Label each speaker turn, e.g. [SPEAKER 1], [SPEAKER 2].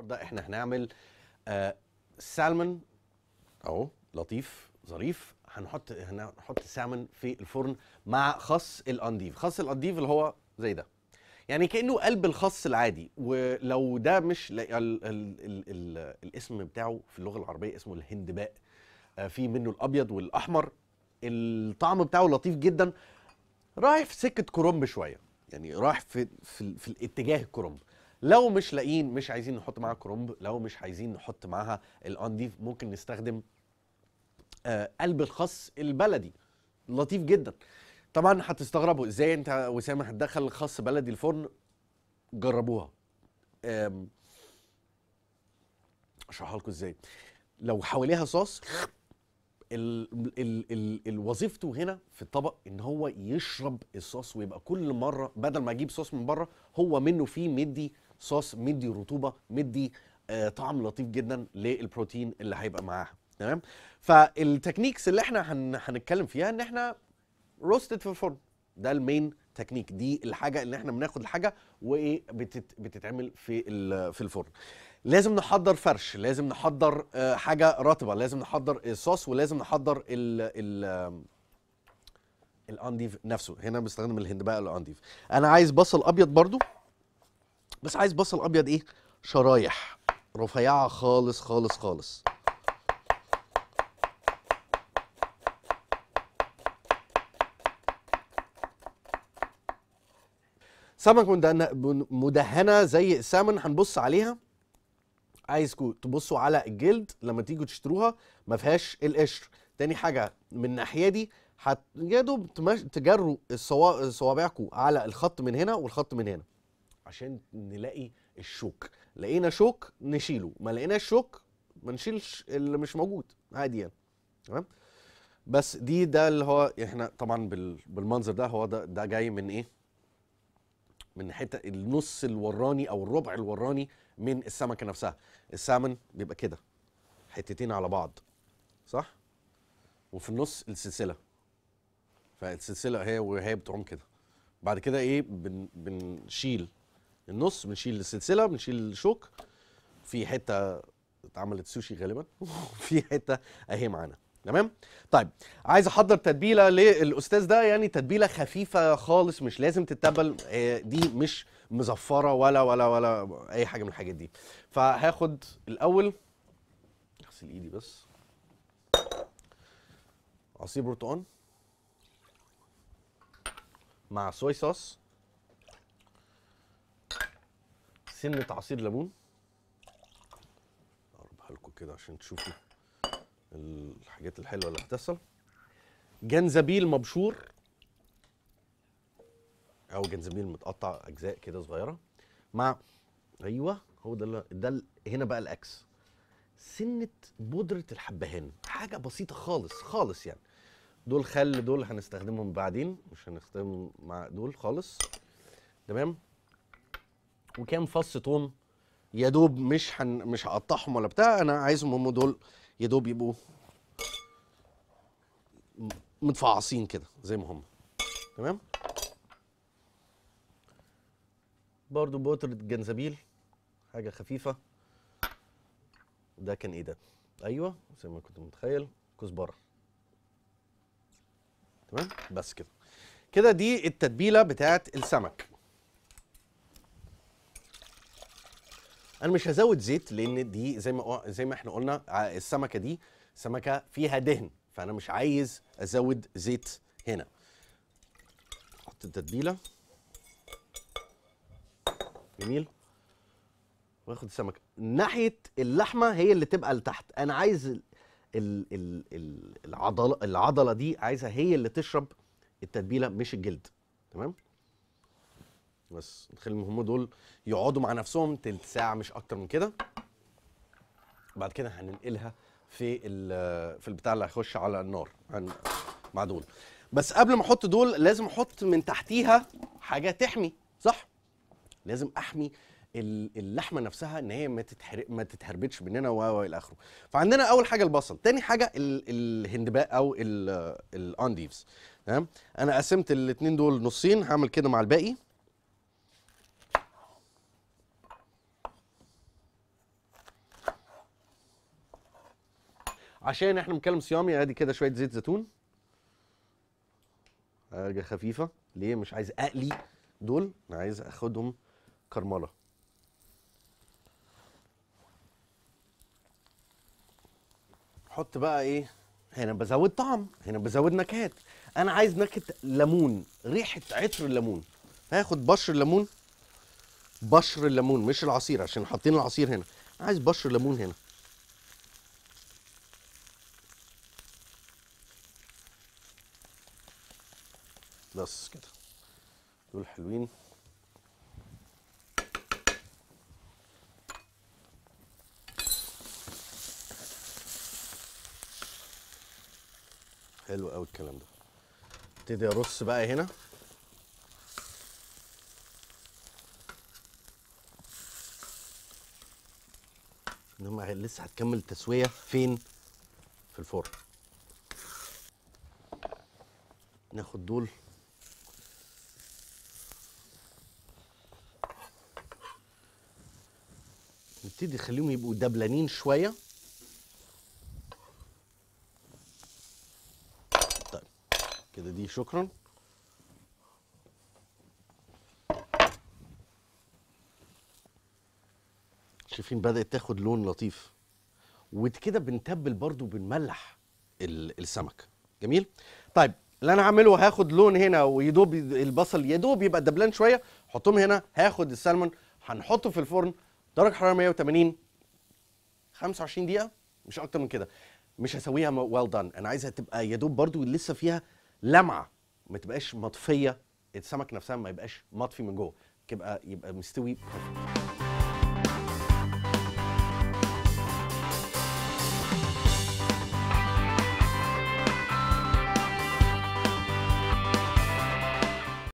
[SPEAKER 1] النهارده احنا هنعمل آه سالمون اهو لطيف ظريف هنحط هنحط سالمون في الفرن مع خس الانديف خس الانديف اللي هو زي ده يعني كانه قلب الخس العادي ولو ده مش ال ال ال ال الاسم بتاعه في اللغه العربيه اسمه الهندباء آه في منه الابيض والاحمر الطعم بتاعه لطيف جدا رايح في سكه كرنب شويه يعني رايح في في, في الاتجاه الكرنب لو مش لاقيين مش عايزين نحط معاها كرومب لو مش عايزين نحط معاها الانديف ممكن نستخدم آه، قلب الخاص البلدي لطيف جدا طبعا هتستغربوا ازاي انت وسام هتدخل خس بلدي الفرن جربوها اشرحها لكم ازاي لو حواليها صوص الوظيفته هنا في الطبق ان هو يشرب الصوص ويبقى كل مره بدل ما اجيب صوص من بره هو منه فيه مدي صوص مدي رطوبه مدي آه، طعم لطيف جدا للبروتين اللي هيبقى معاها تمام فالتكنيكس اللي احنا هنتكلم فيها ان احنا روستد في الفرن ده المين تكنيك دي الحاجه اللي احنا بناخد الحاجه وايه بتتعمل في في الفرن لازم نحضر فرش لازم نحضر آه، حاجه رطبه لازم نحضر الصوص ولازم نحضر ال ال الانديف نفسه هنا بستخدم الهند بقى الانديف انا عايز بصل ابيض برضو بس عايز بصل ابيض ايه شرايح رفيعه خالص خالص خالص سمك مدهنه زي السمن هنبص عليها عايزكم تبصوا على الجلد لما تيجوا تشتروها ما فيهاش القشر تاني حاجه من الناحيه دي هتجدوا يا دوب تجروا صوابعكم على الخط من هنا والخط من هنا عشان نلاقي الشوك لقينا شوك نشيله ما لقيناش شوك ما نشيلش اللي مش موجود عادي يعني تمام بس دي ده اللي هو احنا طبعا بالمنظر ده هو ده ده جاي من ايه من حته النص الوراني او الربع الوراني من السمكه نفسها السمن بيبقى كده حتتين على بعض صح وفي النص السلسله فالسلسله هي وهي بتعوم كده بعد كده ايه بن بنشيل النص بنشيل السلسله بنشيل الشوك في حته اتعملت سوشي غالبا وفي حته اهي معانا تمام طيب عايز احضر تتبيله للاستاذ ده يعني تتبيله خفيفه خالص مش لازم تتبل دي مش مزفره ولا ولا ولا اي حاجه من الحاجات دي فهاخد الاول اغسل ايدي بس عصير برتقال مع صويا صوص سنه عصير ليمون اقربها لكم كده عشان تشوفوا الحاجات الحلوه اللي هتحصل جنزبيل مبشور او جنزبيل متقطع اجزاء كده صغيره مع ايوه هو ده اللي ده هنا بقى الاكس سنه بودره الحبهان حاجه بسيطه خالص خالص يعني دول خل دول هنستخدمهم بعدين مش هنستخدمهم مع دول خالص تمام وكام فص توم يا دوب مش حن مش هقطعهم ولا بتاع انا عايزهم هم دول يا دوب يبقوا متفعصين كده زي ما هم تمام برضو بودرة جنزبيل حاجة خفيفة ده كان ايه ده؟ ايوه زي ما كنت متخيل كزبرة تمام بس كده كده دي التتبيلة بتاعت السمك انا مش هزود زيت لان دي زي ما زي ما احنا قلنا السمكه دي سمكه فيها دهن فانا مش عايز ازود زيت هنا احط التتبيله جميل واخد السمكه ناحيه اللحمه هي اللي تبقى لتحت انا عايز ال ال ال العضله العضله دي عايزها هي اللي تشرب التتبيله مش الجلد تمام بس نخلي هم دول يقعدوا مع نفسهم تلت ساعه مش اكتر من كده بعد كده هننقلها في في البتاع اللي هيخش على النار مع دول بس قبل ما احط دول لازم احط من تحتيها حاجه تحمي صح لازم احمي اللحمه نفسها ان هي ما تتحرق ما تتهربتش مننا و الى اخره فعندنا اول حاجه البصل تاني حاجه الهندباء او الانديفز تمام انا قسمت الاثنين دول نصين هعمل كده مع الباقي عشان احنا بنتكلم صيامي ادي كده شويه زيت زيتون حاجه خفيفه ليه مش عايز اقلي دول انا عايز اخدهم كرمله حط بقى ايه هنا بزود طعم هنا بزود نكهات انا عايز نكهه ليمون ريحه عطر الليمون هاخد بشر الليمون بشر الليمون مش العصير عشان حاطين العصير هنا عايز بشر ليمون هنا بس كده دول حلوين حلو قوي الكلام ده ابتدي ارص بقى هنا انما لسه هتكمل تسويه فين في الفرن ناخد دول نبتدي نخليهم يبقوا دبلانين شويه طيب كده دي شكرا شايفين بدات تاخد لون لطيف وكده بنتبل برضو بنملح السمك جميل طيب اللي انا هعمله هاخد لون هنا ويدوب البصل يدوب يبقى دبلان شويه حطهم هنا هاخد السلمون هنحطه في الفرن درجه حراره 180 25 دقيقه مش اكتر من كده مش هسويها ويل دان انا عايزها تبقى يا دوب برده لسه فيها لمعه ما تبقاش مطفيه السمك نفسها ما يبقاش مطفي من جوه تبقى يبقى مستوي